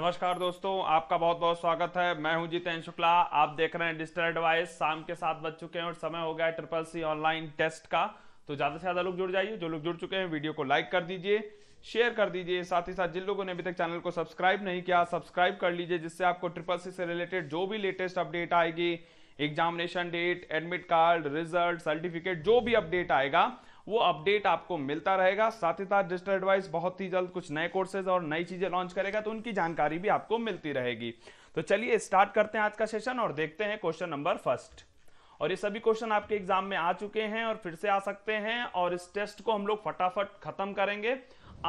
नमस्कार दोस्तों आपका बहुत बहुत स्वागत है मैं हूं जितेंद्र शुक्ला आप देख रहे हैं डिजिटल एडवाइस शाम के साथ बज चुके हैं और समय हो गया है ट्रिपल सी ऑनलाइन टेस्ट का तो ज्यादा से ज्यादा लोग जुड़ जाइए जो लोग जुड़ चुके हैं वीडियो को लाइक कर दीजिए शेयर कर दीजिए साथ ही साथ जिन लोगों ने अभी तक चैनल को सब्सक्राइब नहीं किया सब्सक्राइब कर लीजिए जिससे आपको ट्रिपल सी से रिलेटेड जो भी लेटेस्ट अपडेट आएगी examination date admit card result certificate जो भी अपडेट आएगा वो अपडेट आपको मिलता रहेगा साथ ही साथ डिजिटल एडवाइस बहुत ही जल्द कुछ नए कोर्सेज और नई चीजें लॉन्च करेगा तो उनकी जानकारी भी आपको मिलती रहेगी तो चलिए स्टार्ट करते हैं आज का सेशन और देखते हैं क्वेश्चन नंबर फर्स्ट और ये सभी क्वेश्चन आपके एग्जाम में आ चुके हैं और फिर से आ सकते हैं और इस टेस्ट को हम लोग फटाफट खत्म करेंगे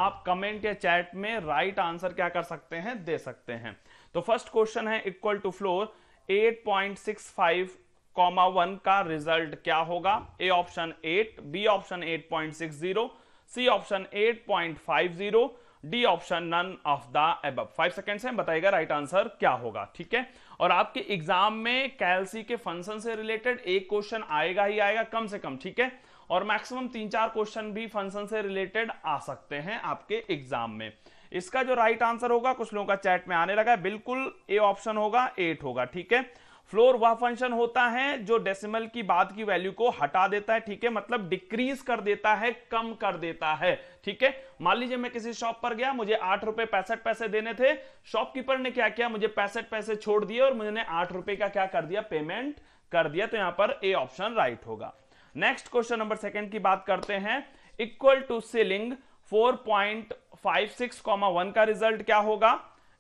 आप कमेंट या चैट में राइट आंसर क्या कर सकते हैं दे सकते हैं तो फर्स्ट क्वेश्चन है equal to floor 8.65 comma one का रिजल्ट क्या होगा A option eight B option eight point six zero C option eight point five zero D option none of the above five seconds है बताइएगा right answer क्या होगा ठीक है और आपके एग्जाम में कैलसी के फंक्शन से रिलेटेड एक क्वेश्चन आएगा ही आएगा कम से कम ठीक है और मैक्सिमम तीन चार क्वेश्चन भी फंक्शन से रिलेटेड आ सकते हैं आपके एग्जाम में इसका जो राइट आंसर होगा कुछ लोगों का चैट में आने लगा है बिल्कुल ए ऑप्शन होगा एट होगा ठीक है फ्लोर वह फंक्शन होता है जो डेसिमल की बाद की वैल्यू को हटा देता है ठीक है मतलब डिक्रीज कर देता है कम कर देता है ठीक है मान लीजिए मैं किसी शॉप पर गया मुझे आठ रुपए पैंसठ पैसे देने थे शॉपकीपर ने क्या किया मुझे पैंसठ पैसे छोड़ दिए और मुझे आठ रुपए का क्या कर दिया पेमेंट कर दिया तो यहां पर ए ऑप्शन राइट होगा नेक्स्ट क्वेश्चन नंबर सेकेंड की बात करते हैं equal to ceiling comma one का रिजल्ट क्या होगा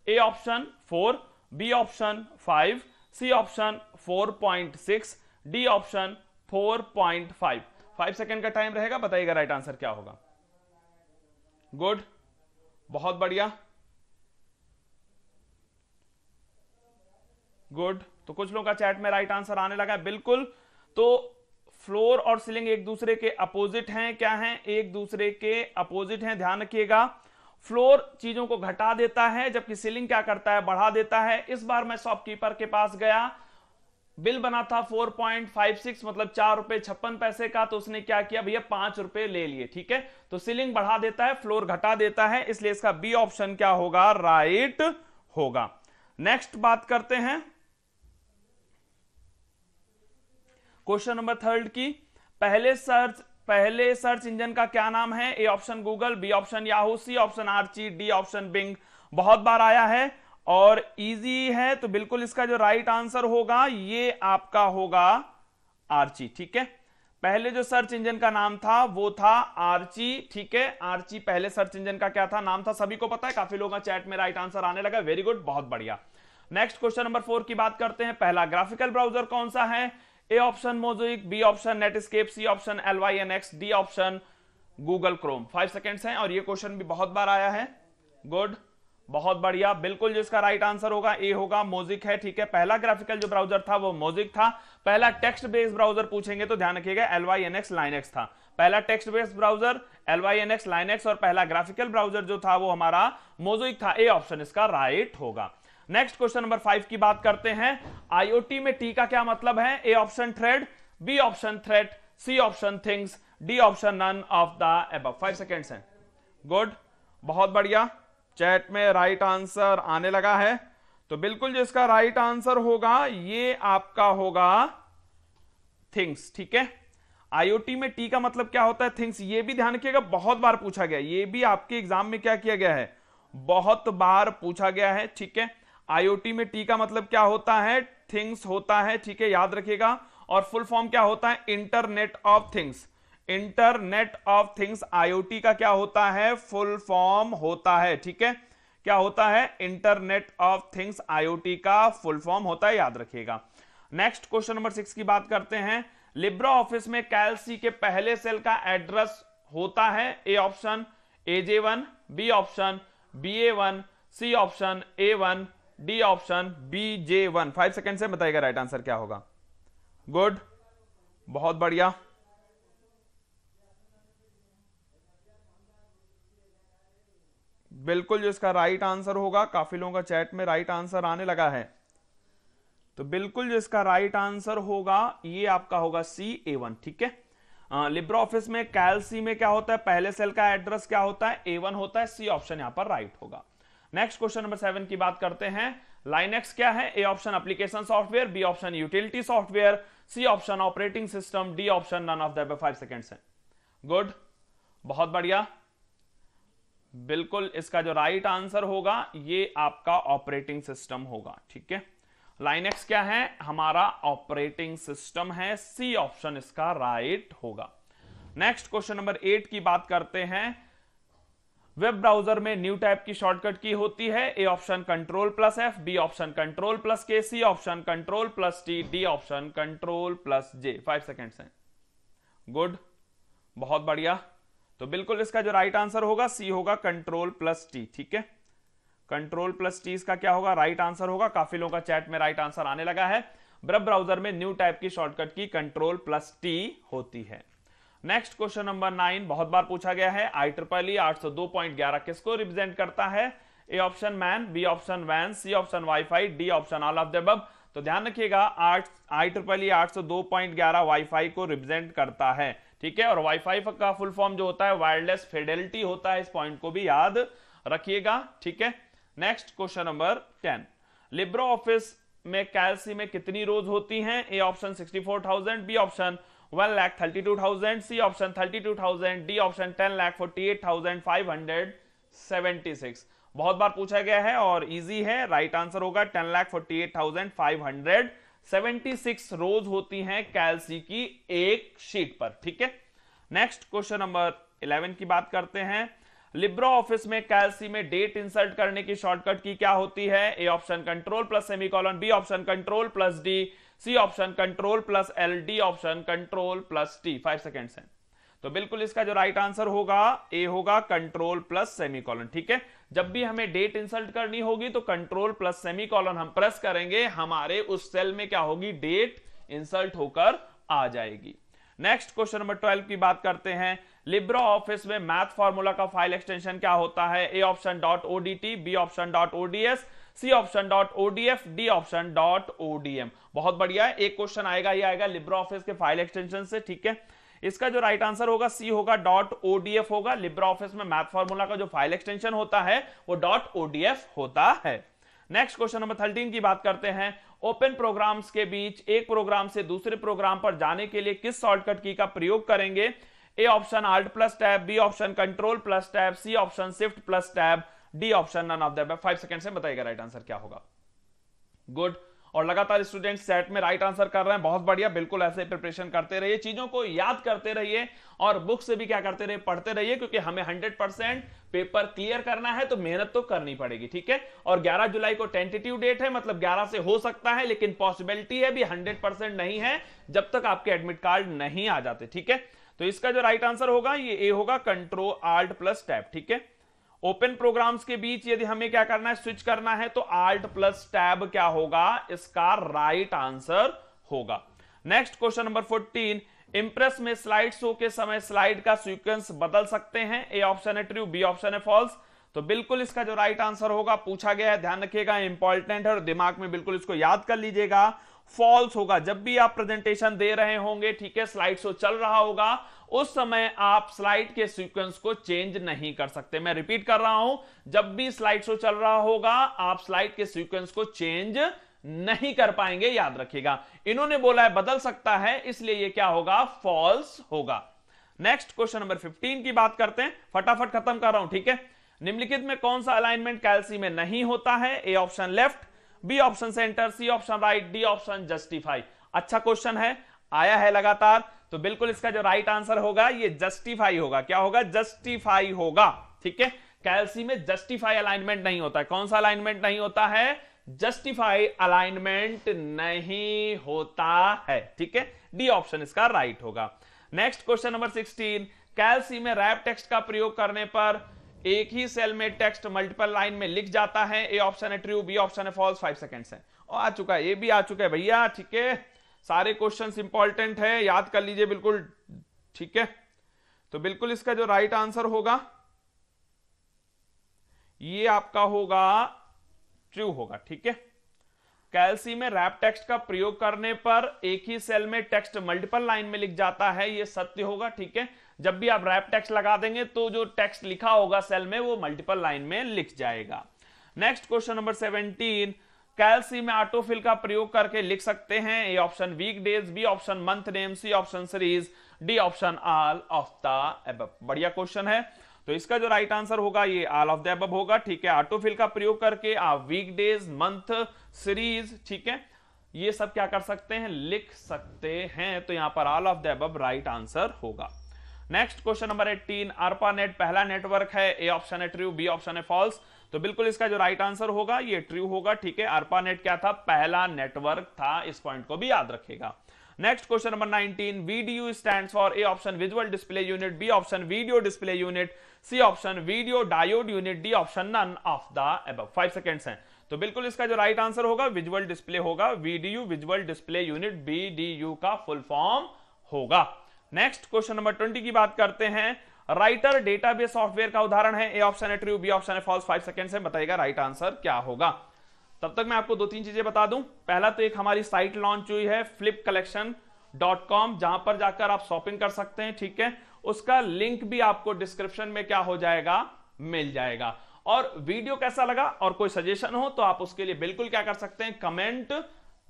A option four B option five C option 4.6 D option 4.5 5 second का टाइम रहेगा बताइएगा राइट आंसर क्या होगा गुड बहुत बढ़िया गुड तो कुछ लोगों का चैट में राइट आंसर आने लगा है बिल्कुल तो फ्लोर और सीलिंग एक दूसरे के अपोजिट हैं क्या हैं एक दूसरे के अपोजिट हैं ध्यान रखिएगा फ्लोर चीजों को घटा देता है जबकि सीलिंग क्या करता है बढ़ा देता है इस बार मैं शॉपकीपर के पास गया बिल बना था 4.56 मतलब चार रुपए छप्पन पैसे का तो उसने क्या किया भैया पांच रुपए ले लिए ठीक है तो सीलिंग बढ़ा देता है फ्लोर घटा देता है इसलिए इसका बी ऑप्शन क्या होगा राइट होगा नेक्स्ट बात करते हैं क्वेश्चन नंबर थर्ड की पहले सर्च पहले सर्च इंजन का क्या नाम है A option Google B option Yahoo C option Archie D option Bing बहुत बार आया है और इजी है तो बिल्कुल इसका जो राइट आंसर होगा ये आपका होगा आरची ठीक है पहले जो सर्च इंजन का नाम था वो था आरची ठीक है आरची पहले सर्च इंजन का क्या था नाम था सभी को पता है काफी लोगों का चैट में राइट आंसर आने लगा वेरी गुड बहुत बढ़िया नेक्स्ट क्वेश्चन नंबर फोर की बात करते हैं पहला ग्राफिकल ब्राउजर कौन सा है A option Mosaic B option Netscape C option L Y N X D option Google Chrome five seconds हैं और ये क्वेश्चन भी बहुत बार आया है गुड बहुत बढ़िया बिल्कुल जिसका राइट आंसर होगा ए होगा मोजिक है ठीक है पहला ग्राफिकल जो ब्राउजर था वो मोजिक था पहला टेक्स्ट बेस्ड ब्राउजर पूछेंगे तो ध्यान रखिएगा L Y N X Lynx था पहला text based browser L Y N X Lynx और पहला ग्राफिकल ब्राउजर जो था वो हमारा मोजिक था ए ऑप्शन इसका राइट होगा नेक्स्ट क्वेश्चन नंबर फाइव की बात करते हैं आईओटी में टी का क्या मतलब है A option thread B option thread C option things D option none of the above five seconds हैं गुड बहुत बढ़िया चैट में राइट आंसर आने लगा है तो बिल्कुल जिसका राइट आंसर होगा ये आपका होगा थिंग्स ठीक है आईओटी में टी का मतलब क्या होता है थिंग्स ये भी ध्यान रखिएगा बहुत बार पूछा गया ये भी आपके एग्जाम में क्या किया गया है बहुत बार पूछा गया है ठीक है आईओटी में टी का मतलब क्या होता है थिंग्स होता है ठीक है याद रखिएगा और फुल फॉर्म क्या होता है internet of things internet of things IoT का क्या होता है फुल फॉर्म होता है ठीक है क्या होता है इंटरनेट ऑफ थिंग्स आईओटी का फुल फॉर्म होता है याद रखिएगा नेक्स्ट क्वेश्चन नंबर सिक्स की बात करते हैं लिब्रा ऑफिस में कैलसी के पहले सेल का एड्रेस होता है A option A J one B option B A one C option A one D option B J one five second से बताएगा राइट आंसर क्या होगा गुड बहुत बढ़िया बिल्कुल जो इसका राइट आंसर होगा काफी लोगों का चैट में राइट आंसर आने लगा है तो बिल्कुल जो इसका राइट आंसर होगा ये आपका होगा सी ए वन ठीक है लिब्रो ऑफिस में कैल सी में क्या होता है पहले सेल का एड्रेस क्या होता है ए वन होता है सी ऑप्शन यहां पर राइट होगा नेक्स्ट क्वेश्चन नंबर सेवन की बात करते हैं लाइनेक्स क्या है A option application software B option utility software C option operating system D option none of five second है गुड बहुत बढ़िया बिल्कुल इसका जो राइट right आंसर होगा ये आपका ऑपरेटिंग सिस्टम होगा ठीक है लाइनेक्स क्या है हमारा ऑपरेटिंग सिस्टम है सी ऑप्शन इसका राइट right होगा नेक्स्ट क्वेश्चन नंबर एट की बात करते हैं वेब ब्राउजर में न्यू टाइप की शॉर्टकट की होती है A option control plus F B option control plus K C option control plus T D option control plus J five second हैं गुड बहुत बढ़िया तो बिल्कुल इसका जो राइट आंसर होगा सी होगा कंट्रोल प्लस टी ठीक है कंट्रोल प्लस टी इसका क्या होगा राइट आंसर होगा काफी लोगों का चैट में राइट आंसर आने लगा है ब्रब ब्राउजर में न्यू टाइप की शॉर्टकट की कंट्रोल प्लस टी होती है नेक्स्ट क्वेश्चन नंबर नाइन बहुत बार पूछा गया है आई ट्रिपल ई आठ सौ दो पॉइंट ग्यारह किसको रिप्रेजेंट करता है A option MAN B option वैन C option WiFi D option all of the तो ध्यान रखिएगा आठ आई ट्रिपल ई आठ सौ दो पॉइंट ग्यारह वाईफाई को रिप्रेजेंट करता है ठीक है और वाईफाई का फुल फॉर्म जो होता है वायरलेस फेडेलिटी होता है इस पॉइंट को भी याद रखिएगा ठीक है next question number ten Libre office में कैलसी में कितनी रोज होती हैं A option sixty four thousand B option one lakh thirty two thousand C option thirty two thousand D option ten lakh forty eight thousand five hundred seventy six बहुत बार पूछा गया है और इजी है राइट आंसर होगा ten lakh forty eight thousand five hundred seventy six rows होती हैं कैलसी की एक शीट पर ठीक है नेक्स्ट क्वेश्चन नंबर इलेवन की बात करते हैं लिब्रो ऑफिस में कैलसी में डेट इंसर्ट करने की शॉर्टकट की क्या होती है A option control plus colon B option control plus D C option control plus L D option control plus T five second है तो बिल्कुल इसका जो राइट आंसर होगा ए होगा कंट्रोल प्लस सेमीकॉलन ठीक है जब भी हमें डेट इंसल्ट करनी होगी तो कंट्रोल प्लस सेमीकॉलन हम प्रेस करेंगे हमारे उस सेल में क्या होगी डेट इंसल्ट होकर आ जाएगी नेक्स्ट क्वेश्चन नंबर ट्वेल्व की बात करते हैं लिब्रो ऑफिस में मैथ फॉर्मूला का फाइल एक्सटेंशन क्या होता है A option dot ODT B option dot ODS C option dot ODF D option dot ODM बहुत बढ़िया है एक क्वेश्चन आएगा ये आएगा लिब्रो ऑफिस के फाइल एक्सटेंशन से ठीक है इसका जो राइट आंसर होगा सी होगा डॉट ओडीएफ होगा लिब्रो ऑफिस में मैथ फॉर्मूला का जो फाइल एक्सटेंशन होता है वो डॉट ओडीएफ होता है नेक्स्ट क्वेश्चन नंबर थर्टीन की बात करते हैं ओपन प्रोग्राम्स के बीच एक प्रोग्राम से दूसरे प्रोग्राम पर जाने के लिए किस शॉर्टकट की का प्रयोग करेंगे A option alt plus tab B option control plus tab C option shift plus tab D option none of five second से बताइएगा राइट आंसर क्या होगा गुड और लगातार स्टूडेंट सेट में राइट आंसर कर रहे हैं बहुत बढ़िया बिल्कुल ऐसे प्रिपरेशन करते रहिए चीजों को याद करते रहिए और बुक से भी क्या करते रहिए पढ़ते रहिए क्योंकि हमें हंड्रेड परसेंट पेपर क्लियर करना है तो मेहनत तो करनी पड़ेगी ठीक है और 11 जुलाई को टेंटेटिव डेट है मतलब 11 से हो सकता है लेकिन पॉसिबिलिटी है भी 100 परसेंट नहीं है जब तक आपके एडमिट कार्ड नहीं आ जाते ठीक है तो इसका जो राइट आंसर होगा ये ए होगा कंट्रोल आर्ट प्लस टैप ठीक है ओपन प्रोग्राम्स के बीच यदि हमें क्या करना है स्विच करना है तो आल्ट प्लस टैब क्या होगा इसका राइट आंसर होगा next question number fourteen Impress में स्लाइड शो के समय स्लाइड का सीक्वेंस बदल सकते हैं ए ऑप्शन है ट्रू बी ऑप्शन है फॉल्स तो बिल्कुल इसका जो राइट आंसर होगा पूछा गया है ध्यान रखिएगा इंपॉर्टेंट है और दिमाग में बिल्कुल इसको याद कर लीजिएगा फॉल्स होगा जब भी आप प्रेजेंटेशन दे रहे होंगे ठीक है स्लाइड शो चल रहा होगा उस समय आप स्लाइड के सीक्वेंस को चेंज नहीं कर सकते मैं रिपीट कर रहा हूं जब भी स्लाइड शो चल रहा होगा आप स्लाइड के सीक्वेंस को चेंज नहीं कर पाएंगे याद रखिएगा इन्होंने बोला है बदल सकता है इसलिए ये क्या होगा फॉल्स होगा नेक्स्ट क्वेश्चन नंबर 15 की बात करते हैं फटाफट खत्म कर रहा हूं ठीक है निम्नलिखित में कौन सा अलाइनमेंट कैलसी में नहीं होता है A option left B option centre C option right D option justify अच्छा क्वेश्चन है आया है लगातार तो बिल्कुल इसका जो राइट आंसर होगा ये जस्टिफाई होगा क्या होगा जस्टिफाई होगा ठीक है कैलसी में जस्टिफाई अलाइनमेंट नहीं होता है कौन सा अलाइनमेंट नहीं होता है जस्टिफाई अलाइनमेंट नहीं होता है ठीक है डी ऑप्शन इसका राइट होगा next question number sixteen Calc में रैप टेक्स्ट का प्रयोग करने पर एक ही सेल में टेक्स्ट मल्टीपल लाइन में लिख जाता है ए ऑप्शन है ट्रू बी ऑप्शन है फॉल्स फाइव सेकंड्स है और आ चुका है ये भी आ चुका है भैया ठीक है सारे क्वेश्चंस इंपॉर्टेंट है याद कर लीजिए बिल्कुल ठीक है तो बिल्कुल इसका जो राइट आंसर होगा ये आपका होगा ट्रू होगा ठीक है कैलसी में रैप टेक्स्ट का प्रयोग करने पर एक ही सेल में टेक्स्ट मल्टीपल लाइन में लिख जाता है ये सत्य होगा ठीक है जब भी आप रैप टैक्स लगा देंगे तो जो टैक्स लिखा होगा सेल में वो मल्टीपल लाइन में लिख जाएगा next question number seventeen Calc में ऑटोफिल का प्रयोग करके लिख सकते हैं A option week days B option month name C option series D option all of the above बढ़िया क्वेश्चन है तो इसका जो राइट आंसर होगा ये ऑल ऑफ द एब होगा ठीक है ऑटोफिल का प्रयोग करके आप वीक डेज मंथ सीरीज ठीक है ये सब क्या कर सकते हैं लिख सकते हैं तो यहां पर all of the above right answer होगा next question number eighteen ARPANET पहला नेटवर्क है ए ऑप्शन है ट्रू बी ऑप्शन है फॉल्स तो बिल्कुल इसका जो राइट आंसर होगा ये ट्रू होगा ठीक है आरपा नेट क्या था पहला नेटवर्क था इस पॉइंट को भी याद रखेगा next question number 19 VDU stands for A option visual display unit B option video display unit C option video diode unit D option none of the above five seconds हैं तो बिल्कुल इसका जो राइट आंसर होगा visual display होगा VDU visual display unit VDU का full form होगा next question number twenty की बात करते हैं राइटर डेटाबेस सॉफ्टवेयर का उदाहरण है ए ऑप्शन है ट्रू बी ऑप्शन है फॉल्स फाइव सेकेंड है बताएगा राइट आंसर क्या होगा तब तक मैं आपको दो तीन चीजें बता दूं पहला तो एक हमारी साइट लॉन्च हुई है फ्लिप कलेक्शन डॉट कॉम जहां पर जाकर आप शॉपिंग कर सकते हैं ठीक है उसका लिंक भी आपको डिस्क्रिप्शन में क्या हो जाएगा मिल जाएगा और वीडियो कैसा लगा और कोई सजेशन हो तो आप उसके लिए बिल्कुल क्या कर सकते हैं कमेंट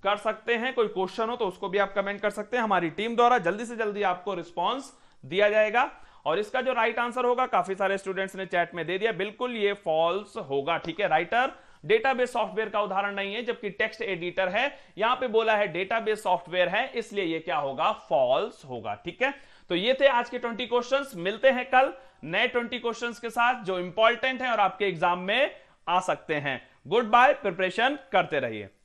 कर सकते हैं कोई क्वेश्चन हो तो उसको भी आप कमेंट कर सकते हैं हमारी टीम द्वारा जल्दी से जल्दी आपको रिस्पॉन्स दिया जाएगा और इसका जो राइट आंसर होगा काफी सारे स्टूडेंट्स ने चैट में दे दिया बिल्कुल ये फॉल्स होगा ठीक है राइटर डेटाबेस सॉफ्टवेयर का उदाहरण नहीं है जबकि टेक्स्ट एडिटर है यहां पे बोला है डेटाबेस सॉफ्टवेयर है इसलिए ये क्या होगा फॉल्स होगा ठीक है तो ये थे आज के 20 क्वेश्चंस मिलते हैं कल नए 20 क्वेश्चंस के साथ जो इंपॉर्टेंट है और आपके एग्जाम में आ सकते हैं गुड बाय प्रिपरेशन करते रहिए